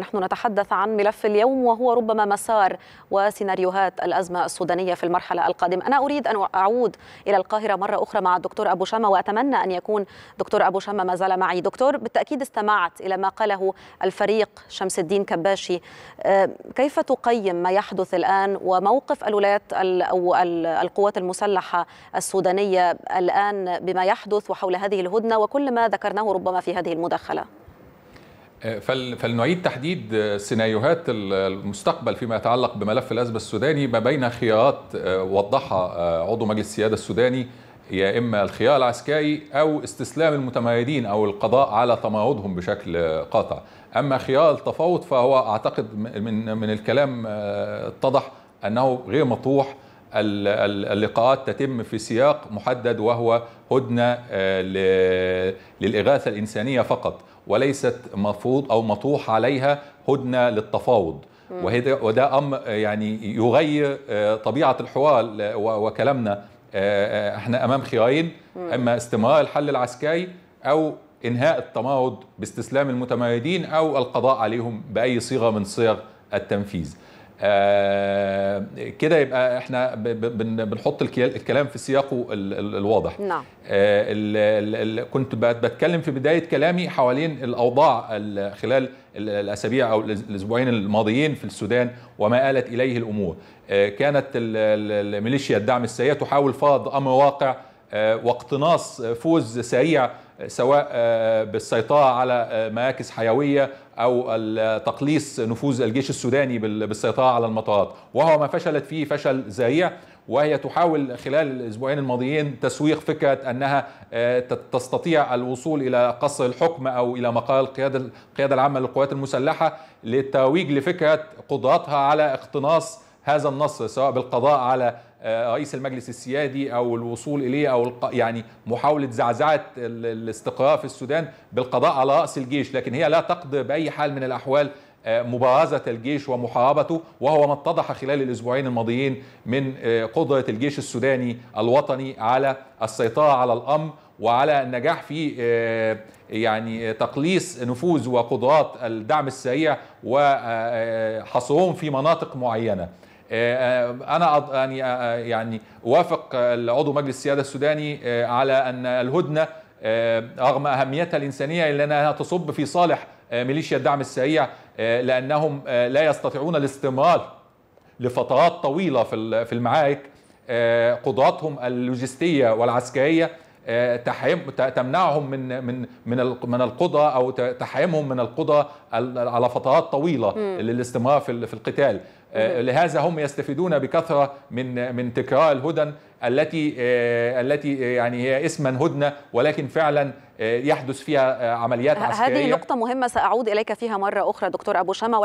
نحن نتحدث عن ملف اليوم وهو ربما مسار وسيناريوهات الأزمة السودانية في المرحلة القادمة أنا أريد أن أعود إلى القاهرة مرة أخرى مع الدكتور أبو شامة وأتمنى أن يكون دكتور أبو شامة ما زال معي دكتور بالتأكيد استمعت إلى ما قاله الفريق شمس الدين كباشي آه، كيف تقيم ما يحدث الآن وموقف الولايات أو القوات المسلحة السودانية الآن بما يحدث وحول هذه الهدنة وكل ما ذكرناه ربما في هذه المداخلة فلنعيد تحديد سيناريوهات المستقبل فيما يتعلق بملف الأزمة السوداني ما بين خيارات آه، وضحها آه، عضو مجلس السيادة السوداني يا إما الخيار العسكري أو استسلام المتمردين أو القضاء على تمردهم بشكل قاطع أما خيار التفاوض فهو أعتقد من, من الكلام آه، اتضح أنه غير مطروح اللقاءات تتم في سياق محدد وهو هدنه آه، للاغاثه الانسانيه فقط وليست مفروض او مطروح عليها هدنه للتفاوض وهذا وده امر آه، يعني يغير آه، طبيعه الحوار وكلامنا احنا امام خيارين اما استمرار الحل العسكري او انهاء التمارض باستسلام المتمردين او القضاء عليهم باي صيغه من صيغ التنفيذ آه، كده يبقى احنا بنحط الكلام في سياقه الواضح نعم آه، كنت بتكلم في بدايه كلامي حوالين الاوضاع خلال الاسابيع او الاسبوعين الماضيين في السودان وما الت اليه الامور آه، كانت الميليشيا الدعم السريع تحاول فرض أمر واقع واقتناص فوز سريع سواء بالسيطره على مراكز حيويه او تقليص نفوذ الجيش السوداني بالسيطره على المطارات وهو ما فشلت فيه فشل ذريع وهي تحاول خلال الاسبوعين الماضيين تسويق فكره انها آه، تستطيع الوصول الى قصر الحكم او الى مقر القياده القياده العامه للقوات المسلحه للترويج لفكره قدراتها على اقتناص هذا النصر سواء بالقضاء على آه، رئيس المجلس السيادي او الوصول اليه او يعني محاوله زعزعه الاستقرار في السودان بالقضاء على راس الجيش لكن هي لا تقضي باي حال من الاحوال آه، مبارزة الجيش ومحاربته وهو ما اتضح خلال الأسبوعين الماضيين من آه، قدرة الجيش السوداني الوطني على السيطرة على الأمر وعلى النجاح في يعني تقليص نفوذ وقدرات الدعم السريع وحصرهم في مناطق معينة آه، آه، انا يعني آه، يعني اوافق عضو مجلس السياده السوداني على ان الهدنه رغم اهميتها الانسانيه الا انها تصب في صالح ميليشيا الدعم السريع لانهم لا يستطيعون الاستمرار لفترات طويله في المعارك قدراتهم اللوجستيه والعسكريه آه، تمنعهم من من من من القضاء او تحرمهم من القضاء على فترات طويله للاستمرار في القتال آه، لهذا هم يستفيدون بكثره من من تكرار الهدن التي آه، التي يعني هي اسما هدنه ولكن فعلا يحدث فيها عمليات عسكريه هذه نقطه مهمه ساعود اليك فيها مره اخرى دكتور ابو شمع